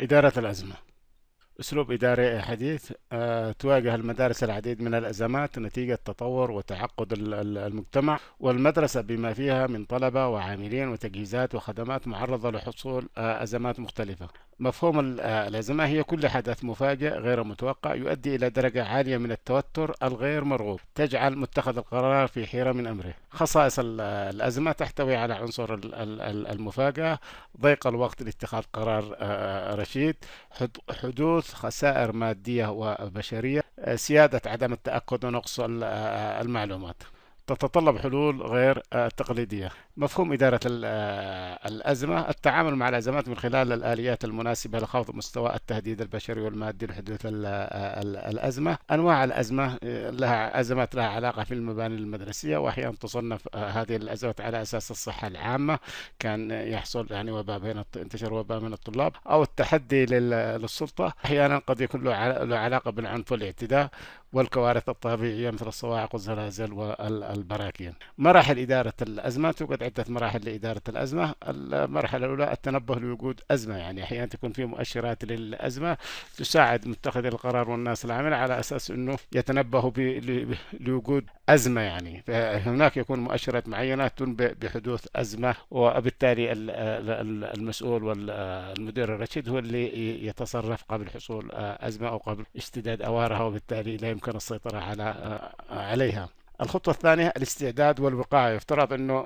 إدارة الأزمة أسلوب إداري حديث آه، تواجه المدارس العديد من الأزمات نتيجة تطور وتعقد المجتمع والمدرسة بما فيها من طلبة وعاملين وتجهيزات وخدمات معرضة لحصول آه، أزمات مختلفة مفهوم آه، الأزمة هي كل حدث مفاجئ غير متوقع يؤدي إلى درجة عالية من التوتر الغير مرغوب تجعل متخذ القرار في حيرة من أمره خصائص الأزمة تحتوي على عنصر المفاجأة ضيق الوقت لاتخاذ قرار رشيد حدوث تحدث خسائر مادية وبشرية آه، سيادة عدم التأكد ونقص آه، آه، المعلومات تتطلب حلول غير آه، تقليدية مفهوم إدارة آه، الأزمة التعامل مع الأزمات من خلال الآليات المناسبة لخفض مستوى التهديد البشري والمادي لحدوث آه، الأزمة أنواع الأزمة لها أزمات لها علاقة في المباني المدرسية وأحيانا تصنف هذه الأزمات على أساس الصحة العامة كان يحصل يعني وباء بين انتشر وباء من الطلاب أو التحدي للسلطة أحيانا قد يكون له علاقة بالعنف والاعتداء والكوارث الطبيعية مثل الصواعق والزلازل والبراكين مراحل إدارة الأزمة توجد عدة مراحل لإدارة الأزمة المرحلة الأولى التنبه لوجود أزمة يعني أحيانا تكون في مؤشرات للأزمة تساعد متخذي القرار والناس العاملة على أساس أنه يتنبهوا لوجود أزمة يعني فهناك يكون مؤشرات معينة تنبئ بحدوث أزمة وبالتالي المسؤول والمدير الرشيد هو اللي يتصرف قبل حصول آه، أزمة أو قبل اشتداد أوارها وبالتالي لا يمكن السيطرة على آه، عليها الخطوة الثانية الاستعداد والوقاية يفترض أنه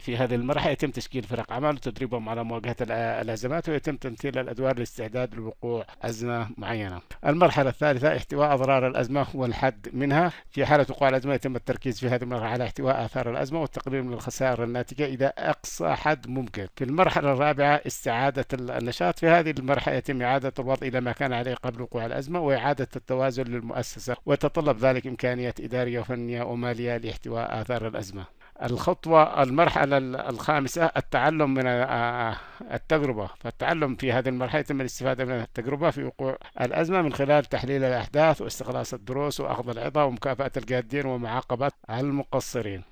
في هذه المرحلة يتم تشكيل فرق عمل وتدريبهم على مواجهة الأزمات ويتم تمثيل الأدوار لاستعداد لوقوع أزمة معينة المرحلة الثالثة احتواء أضرار الأزمة والحد منها في حالة وقوع الأزمة يتم التركيز في هذه المرحلة على احتواء آثار الأزمة والتقليل من الخسائر الناتجة إلى أقصى حد ممكن في المرحلة الرابعة استعادة النشاط في هذه المرحلة يتم إعادة الوضع إلى ما كان عليه قبل وقوع الأزمة وإعادة التوازن للمؤسسة ويتطلب ذلك إمكانية إدارية فنية ومالية لاحتواء آثار الأزمة الخطوة المرحلة الخامسة التعلم من التجربة فالتعلم في هذه المرحلة يتم الاستفادة من التجربة في وقوع الأزمة من خلال تحليل الأحداث واستخلاص الدروس وأخذ العظة ومكافأة الجادين ومعاقبة المقصرين